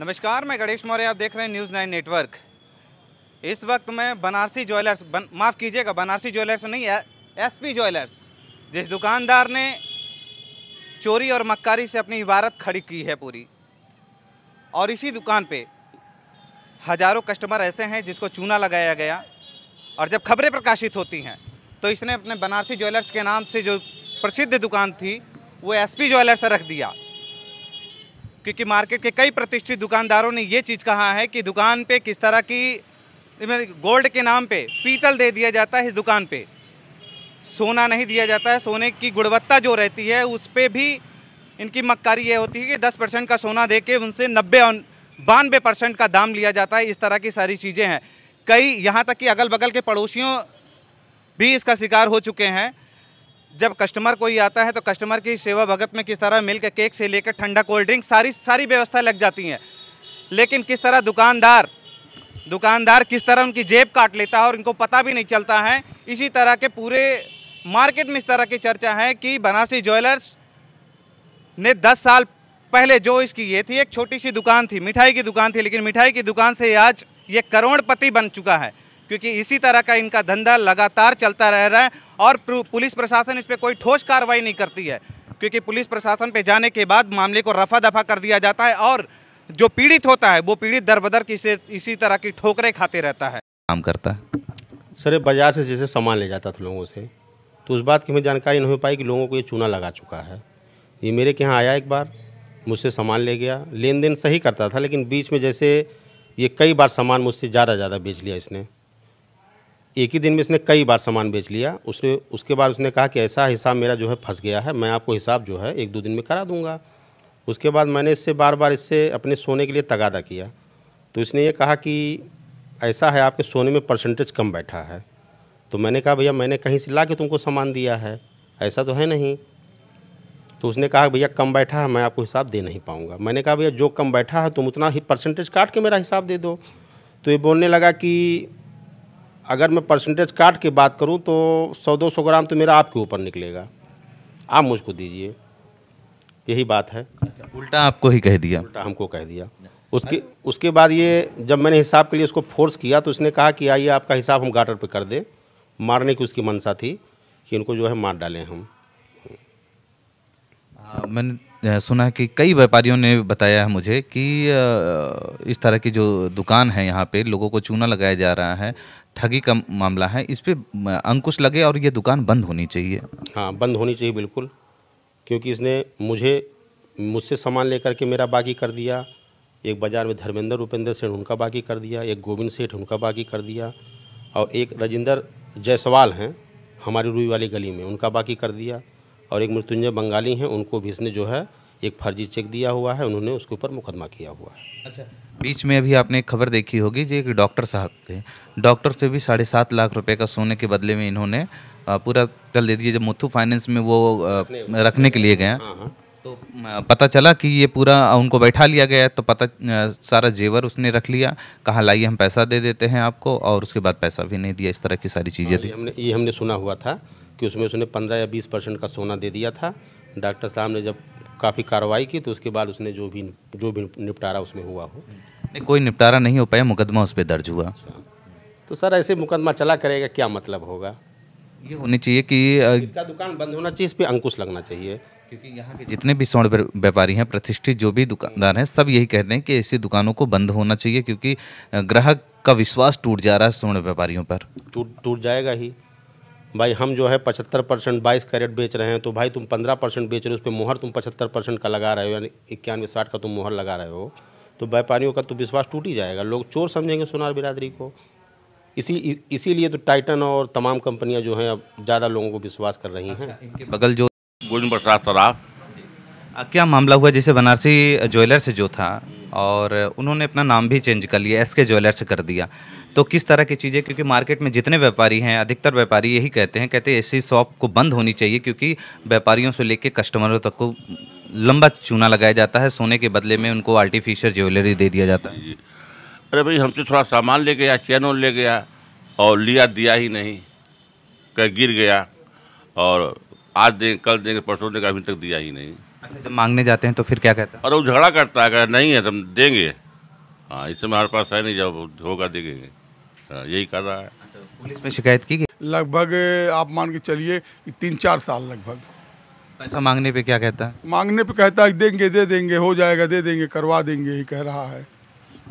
नमस्कार मैं गणेश मौर्य आप देख रहे हैं न्यूज़ नाइन नेटवर्क इस वक्त मैं बनारसी ज्वेलर्स बन, माफ़ कीजिएगा बनारसी ज्वेलर्स नहीं एस पी ज्वेलर्स जिस दुकानदार ने चोरी और मक्कारी से अपनी इबारत खड़ी की है पूरी और इसी दुकान पे हज़ारों कस्टमर ऐसे हैं जिसको चूना लगाया गया और जब खबरें प्रकाशित होती हैं तो इसने अपने बनारसी ज्वेलर्स के नाम से जो प्रसिद्ध दुकान थी वो एस पी ज्वेलर्स रख दिया क्योंकि मार्केट के कई प्रतिष्ठित दुकानदारों ने ये चीज़ कहा है कि दुकान पे किस तरह की गोल्ड के नाम पे पीतल दे दिया जाता है इस दुकान पे सोना नहीं दिया जाता है सोने की गुणवत्ता जो रहती है उस पर भी इनकी मक्कारी ये होती है कि दस परसेंट का सोना दे के उनसे नब्बे बानवे परसेंट का दाम लिया जाता है इस तरह की सारी चीज़ें हैं कई यहाँ तक कि अगल बगल के पड़ोसियों भी इसका शिकार हो चुके हैं जब कस्टमर कोई आता है तो कस्टमर की सेवा भगत में किस तरह मिल्क केक से लेकर ठंडा कोल्ड ड्रिंक सारी सारी व्यवस्था लग जाती है लेकिन किस तरह दुकानदार दुकानदार किस तरह उनकी जेब काट लेता है और इनको पता भी नहीं चलता है इसी तरह के पूरे मार्केट में इस तरह की चर्चा है कि बनारसी ज्वेलर्स ने 10 साल पहले जो इसकी ये थी एक छोटी सी दुकान थी मिठाई की दुकान थी लेकिन मिठाई की दुकान से आज ये करोड़पति बन चुका है क्योंकि इसी तरह का इनका धंधा लगातार चलता रह रहा है और पुलिस प्रशासन इस पर कोई ठोस कार्रवाई नहीं करती है क्योंकि पुलिस प्रशासन पे जाने के बाद मामले को रफा दफा कर दिया जाता है और जो पीड़ित होता है वो पीड़ित दर बदर की इसी तरह की ठोकरें खाते रहता है काम करता है सर बाजार से जैसे सामान ले जाता था लोगों से तो उस बात की हमें जानकारी नहीं हो पाई कि लोगों को ये चूना लगा चुका है ये मेरे के यहाँ आया एक बार मुझसे सामान ले गया लेन देन सही करता था लेकिन बीच में जैसे ये कई बार सामान मुझसे ज़्यादा ज़्यादा बेच लिया इसने एक ही दिन में इसने कई बार सामान बेच लिया उसने उसके बाद उसने कहा कि ऐसा हिसाब मेरा जो है फंस गया है मैं आपको हिसाब जो है एक दो दिन में करा दूंगा उसके बाद मैंने इससे बार बार इससे अपने सोने के लिए तगादा किया तो इसने ये कहा कि ऐसा है आपके सोने में परसेंटेज कम बैठा है तो मैंने कहा भैया मैंने कहीं से ला के तुमको सामान दिया है ऐसा तो है नहीं तो उसने कहा भैया कम बैठा है मैं आपको हिसाब दे नहीं पाऊँगा मैंने कहा भैया जो कम बैठा है तुम उतना ही परसेंटेज काट के मेरा हिसाब दे दो तो ये बोलने लगा कि अगर मैं परसेंटेज काट के बात करूँ तो सौ दो सौ ग्राम तो मेरा आपके ऊपर निकलेगा आप मुझको दीजिए यही बात है अच्छा, उल्टा आपको ही कह दिया उल्टा हमको कह दिया उसके उसके बाद ये जब मैंने हिसाब के लिए उसको फोर्स किया तो उसने कहा कि आइए आपका हिसाब हम गाटर पे कर दें मारने की उसकी मनसा थी कि इनको जो है मार डालें हम मैंने सुना कि कई व्यापारियों ने बताया है मुझे कि इस तरह की जो दुकान है यहाँ पे लोगों को चूना लगाया जा रहा है ठगी का मामला है इस पर अंकुश लगे और ये दुकान बंद होनी चाहिए हाँ बंद होनी चाहिए बिल्कुल क्योंकि इसने मुझे मुझसे सामान लेकर के मेरा बागी कर दिया एक बाज़ार में धर्मेंद्र उपेंद्र सेठ उनका बागी कर दिया एक गोविंद सेठ उनका बागी कर दिया और एक राजेंद्र जायसवाल हैं हमारी रूई वाली गली में उनका बाकी कर दिया और एक मृत्युंजय बंगाली हैं उनको भी इसने जो है एक फर्जी चेक दिया हुआ है उन्होंने उसके ऊपर मुकदमा किया हुआ है अच्छा बीच में अभी आपने एक खबर देखी होगी जो एक डॉक्टर साहब थे डॉक्टर से भी साढ़े सात लाख रुपए का सोने के बदले में इन्होंने पूरा कल दे दिए जब मुथू फाइनेंस में वो रखने के लिए गए हाँ, हाँ। तो पता चला कि ये पूरा उनको बैठा लिया गया तो पता सारा जेवर उसने रख लिया कहाँ लाइए हम पैसा दे देते हैं आपको और उसके बाद पैसा भी नहीं दिया इस तरह की सारी चीज़ें दी हाँ, हमने ये हमने सुना हुआ था कि उसमें उसने पंद्रह या बीस परसेंट का सोना दे दिया था डॉक्टर साहब ने जब काफ़ी कार्रवाई की तो उसके बाद उसने जो भी जो भी निपटारा उसमें हुआ हो नहीं कोई निपटारा नहीं हो पाया मुकदमा उस पर दर्ज हुआ अच्छा। तो सर ऐसे मुकदमा चला करेगा क्या मतलब होगा ये होनी चाहिए कि इसका दुकान बंद होना चाहिए इस पर अंकुश लगना चाहिए क्योंकि यहाँ के जितने भी स्वर्ण व्यापारी हैं प्रतिष्ठित जो भी दुकानदार हैं सब यही कह रहे हैं कि ऐसी दुकानों को बंद होना चाहिए क्योंकि ग्राहक का विश्वास टूट जा रहा है स्वर्ण व्यापारियों पर टूट टूट जाएगा ही भाई हम जो है पचहत्तर परसेंट बाईस कैरेट बेच रहे हैं तो भाई तुम पंद्रह परसेंट बेच रहे हो उस पर मोहर तुम पचहत्तर परसेंट का लगा रहे हो यानी इक्यानवे साठ का तुम मोहर लगा रहे हो तो व्यापारियों का तो विश्वास टूट ही जाएगा लोग चोर समझेंगे सोनार बिरादरी को इसी इसीलिए तो टाइटन और तमाम कंपनियां जो हैं अब ज़्यादा लोगों को विश्वास कर रही हैं अच्छा, इनके बगल जो गुंड बटरा तराफ क्या मामला हुआ जैसे बनारसी ज्वेलर से जो था और उन्होंने अपना नाम भी चेंज कर लिया एस के ज्वेलर्स कर दिया तो किस तरह की चीज़ें क्योंकि मार्केट में जितने व्यापारी हैं अधिकतर व्यापारी यही कहते हैं कहते हैं ऐसी शॉप को बंद होनी चाहिए क्योंकि व्यापारियों से लेकर कस्टमरों तक को लंबा चूना लगाया जाता है सोने के बदले में उनको आर्टिफिशियल ज्वेलरी दे दिया जाता है अरे भाई हमसे थोड़ा सामान ले गया चैन ले गया और लिया दिया ही नहीं कह गिर गया और आज देंगे कल देंगे परसों देंगे अभी तक दिया ही नहीं अच्छा जब मांगने जाते हैं तो फिर क्या कहता है अरे वो झगड़ा करता है अगर नहीं है तो हम देंगे हाँ इस समय हमारे पास है नहीं जब होगा देंगे हाँ, यही कर रहा है पुलिस में शिकायत की गई लगभग आप मान के चलिए तीन चार साल लगभग पैसा मांगने पे क्या कहता है मांगने पे कहता है देंगे दे देंगे हो जाएगा दे देंगे करवा देंगे ही कह रहा है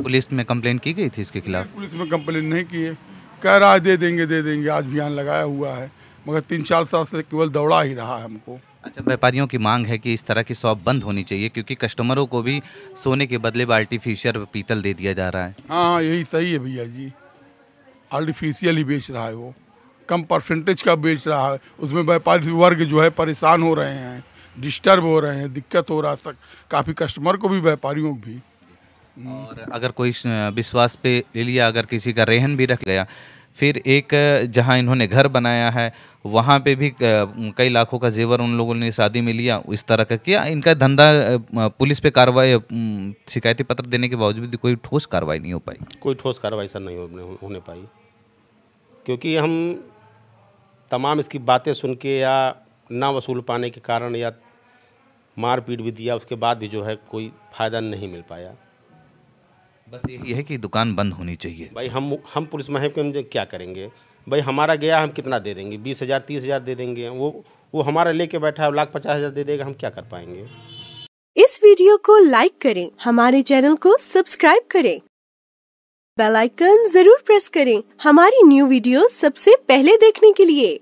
पुलिस में कंप्लेन की गई थी इसके खिलाफ पुलिस में कंप्लेन नहीं की है कह रहा है दे देंगे दे देंगे आज अभियान लगाया हुआ है मगर तीन चार साल से केवल दौड़ा ही रहा है हमको अच्छा व्यापारियों की मांग है कि इस तरह की शॉप बंद होनी चाहिए क्योंकि कस्टमरों को भी सोने के बदले आर्टिफिशियल पीतल दे दिया जा रहा है हाँ यही सही है भैया जी आर्टिफिशियल ही बेच रहा है वो कम परसेंटेज का बेच रहा है उसमें व्यापारी वर्ग जो है परेशान हो रहे हैं डिस्टर्ब हो रहे हैं दिक्कत हो रहा है काफ़ी कस्टमर को भी व्यापारियों को भी और अगर कोई विश्वास पे ले लिया अगर किसी का रेहन भी रख लिया फिर एक जहां इन्होंने घर बनाया है वहां पे भी कई लाखों का जेवर उन लोगों ने शादी में लिया इस तरह का किया इनका धंधा पुलिस पे कार्रवाई शिकायती पत्र देने के बावजूद कोई ठोस कार्रवाई नहीं हो पाई कोई ठोस कार्रवाई सर नहीं होने पाई क्योंकि हम तमाम इसकी बातें सुन के या ना वसूल पाने के कारण या मारपीट भी दिया उसके बाद भी जो है कोई फ़ायदा नहीं मिल पाया बस यही है कि दुकान बंद होनी चाहिए भाई हम हम पुलिस महकमे में क्या करेंगे भाई हमारा गया हम कितना दे देंगे बीस हज़ार तीस हज़ार दे देंगे वो वो हमारा लेके बैठा है लाख पचास हज़ार दे देगा हम क्या कर पाएंगे इस वीडियो को लाइक करें हमारे चैनल को सब्सक्राइब करें बेल आइकन जरूर प्रेस करें हमारी न्यू वीडियो सबसे पहले देखने के लिए